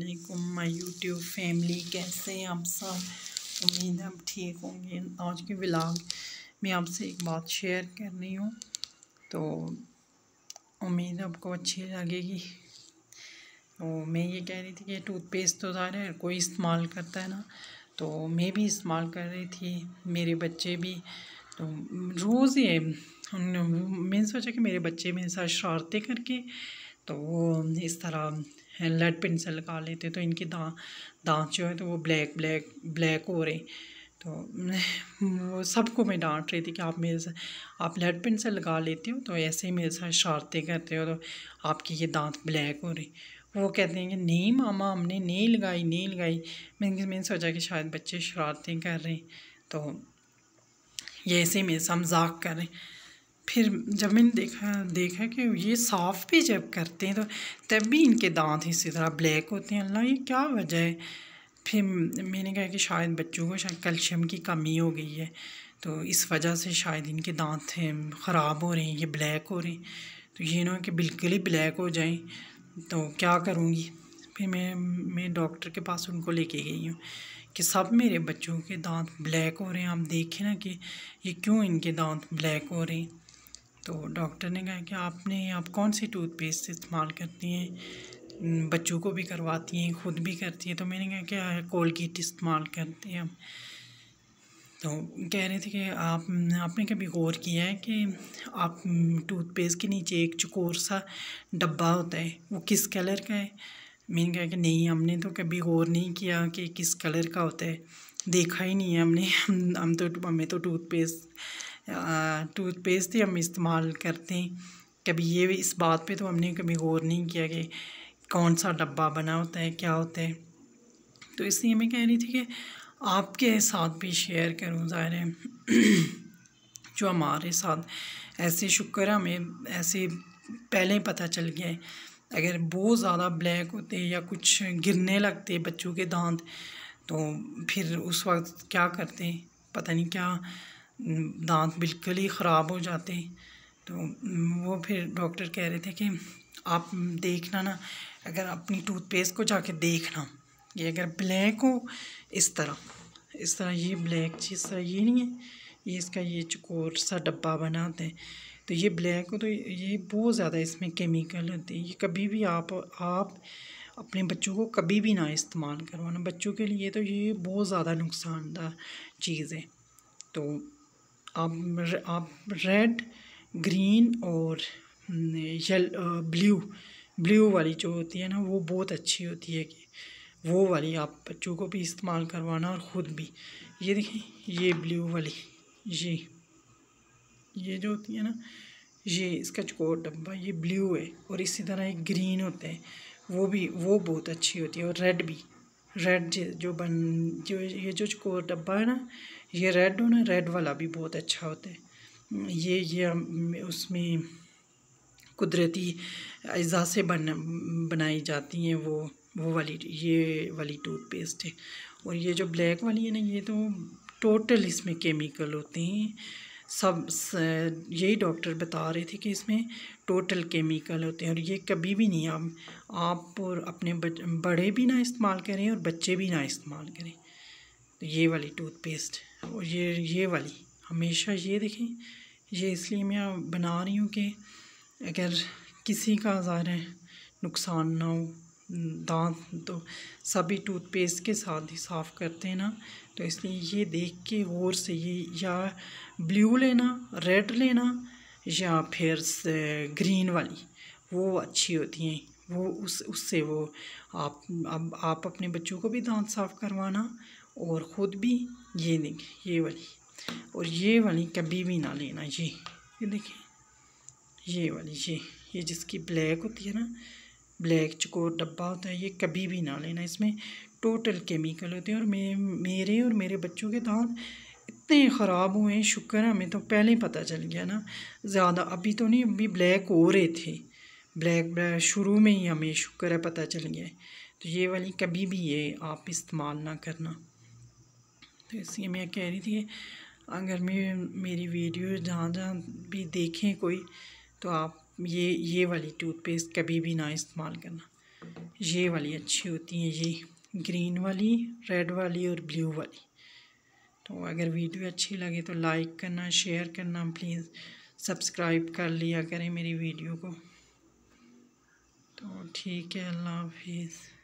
वालेकुम my YouTube family कैसे हैं आप सब उम्मीद आप ठीक होंगे आज के ब्लाग में आपसे एक बात शेयर कर रही हूँ तो उम्मीद आपको अच्छी लगेगी तो मैं ये कह रही थी कि टूथपेस्ट तो रहा है कोई इस्तेमाल करता है ना तो मैं भी इस्तेमाल कर रही थी मेरे बच्चे भी तो रोज़ ये मैंने सोचा कि मेरे बच्चे मेरे साथ शरारतें करके तो इस तरह लेड पेंसिल लगा लेते तो इनके दांत दांत जो है तो वो ब्लैक ब्लैक ब्लैक हो रहे तो सबको मैं डांट रही थी कि आप मेरे साथ आप लेड पेंसिल लगा लेते हो तो ऐसे ही मेरे साथ शरारतें करते हो तो आपके ये दांत ब्लैक हो रहे वो कहते हैं कि नहीं मामा हमने नहीं लगाई नहीं लगाई मैंने मैंने सोचा कि शायद बच्चे शरारतें कर रहे हैं तो ये ऐसे ही मेरे साथ मजाक कर रहे हैं फिर जब मैंने देखा देखा कि ये साफ़ भी जब करते हैं तो तब भी इनके दांत इसी तरह ब्लैक होते हैं अल्लाह ये क्या वजह है फिर मैंने कहा कि शायद बच्चों को शायद कैल्शियम की कमी हो गई है तो इस वजह से शायद इनके दांत ख़राब हो रहे हैं ये ब्लैक हो रहे हैं तो ये ना कि बिल्कुल ही ब्लैक हो जाए तो क्या करूँगी फिर मैं मैं डॉक्टर के पास उनको लेके गई हूँ कि सब मेरे बच्चों के दांत ब्लैक हो रहे हैं आप देखें ना कि ये क्यों इनके दांत ब्लैक हो रहे हैं तो डॉक्टर ने कहा कि आपने आप कौन सी टूथपेस्ट इस्तेमाल करती हैं बच्चों को भी करवाती हैं ख़ुद भी करती हैं तो मैंने कहा कि कोलगेट इस्तेमाल करते हैं हम तो कह रहे थे कि आप आपने कभी गौर किया है कि आप टूथपेस्ट के नीचे एक चकोर सा डब्बा होता है वो किस कलर का है मैंने कहा कि नहीं हमने तो कभी गौर नहीं किया कि किस कलर का होता है देखा ही नहीं है हमने हम, हम तो हमें तो टूथपेस्ट टूथपेस्ट ही तो हम इस्तेमाल करते हैं कभी ये इस बात पे तो हमने कभी गौर नहीं किया कि कौन सा डब्बा बना होता है क्या होता है तो इसलिए मैं कह रही थी कि आपके साथ भी शेयर करूँ ज़ाहिर है जो हमारे साथ ऐसे शुक्र हमें ऐसे पहले पता चल गया है अगर बहुत ज़्यादा ब्लैक होते या कुछ गिरने लगते बच्चों के दांत तो फिर उस वक्त क्या करते पता नहीं क्या दांत बिल्कुल ही ख़राब हो जाते तो वो फिर डॉक्टर कह रहे थे कि आप देखना ना अगर अपनी टूथपेस्ट को जाके देखना ये अगर ब्लैक हो इस तरह इस तरह ये ब्लैक चीज़ तरह ये नहीं है ये इसका ये चकोर सा डब्बा बनाते हैं तो ये ब्लैक हो तो ये बहुत ज़्यादा इसमें केमिकल होते हैं ये कभी भी आप आप अपने बच्चों को कभी भी ना इस्तेमाल करवाना बच्चों के लिए तो ये बहुत ज़्यादा नुकसानदार चीज़ है तो आप आप रेड ग्रीन और यल ब्लू ब्लू वाली जो होती है ना वो बहुत अच्छी होती है कि वो वाली आप बच्चों को भी इस्तेमाल करवाना और ख़ुद भी ये देखें ये ब्लू वाली ये ये जो होती है ना ये इसका चकोर डब्बा ये ब्लू है और इसी तरह एक ग्रीन होता है वो भी वो बहुत अच्छी होती है और रेड भी रेड जो बन जो ये जो डब्बा है ना ये रेड होना ना रेड वाला भी बहुत अच्छा होता है ये ये उसमें कुदरती अज्जा से बन बनाई जाती हैं वो वो वाली ये वाली टूथपेस्ट है और ये जो ब्लैक वाली है ना ये तो टोटल इसमें केमिकल होते हैं सब यही डॉक्टर बता रहे थे कि इसमें टोटल केमिकल होते हैं और ये कभी भी नहीं आप आप और अपने बड़े भी ना इस्तेमाल करें और बच्चे भी ना इस्तेमाल करें तो ये वाली टूथपेस्ट और ये ये वाली हमेशा ये देखें ये इसलिए मैं बना रही हूँ कि अगर किसी का ज़्यादा नुकसान ना हो दांत तो सभी टूथपेस्ट के साथ ही साफ़ करते हैं ना तो इसलिए ये देख के गौर से ये या ब्लू लेना रेड लेना या फिर ग्रीन वाली वो अच्छी होती हैं वो उस उससे वो आप अब आप अपने बच्चों को भी दांत साफ़ करवाना और ख़ुद भी ये देखें ये वाली और ये वाली कभी भी ना लेना ये ये देखें ये वाली ये ये जिसकी ब्लैक होती है ना ब्लैक चकोर डब्बा होता है ये कभी भी ना लेना इसमें टोटल केमिकल होते हैं और मे मेरे और मेरे बच्चों के दांत इतने ख़राब हुए हैं शुक्र हमें तो पहले ही पता चल गया ना ज़्यादा अभी तो नहीं अभी ब्लैक हो रहे थे ब्लैक ब्लैक शुरू में ही हमें शुक्र है पता चल गया तो ये वाली कभी भी ये आप इस्तेमाल ना करना तो इसलिए मैं कह रही थी अगर मैं मेरी वीडियो जहाँ जहाँ भी देखें कोई तो आप ये ये वाली टूथपेस्ट कभी भी ना इस्तेमाल करना ये वाली अच्छी होती हैं ये ग्रीन वाली रेड वाली और ब्लू वाली तो अगर वीडियो अच्छी लगे तो लाइक करना शेयर करना प्लीज़ सब्सक्राइब कर लिया करें मेरी वीडियो को तो ठीक है अल्लाह हाफिज़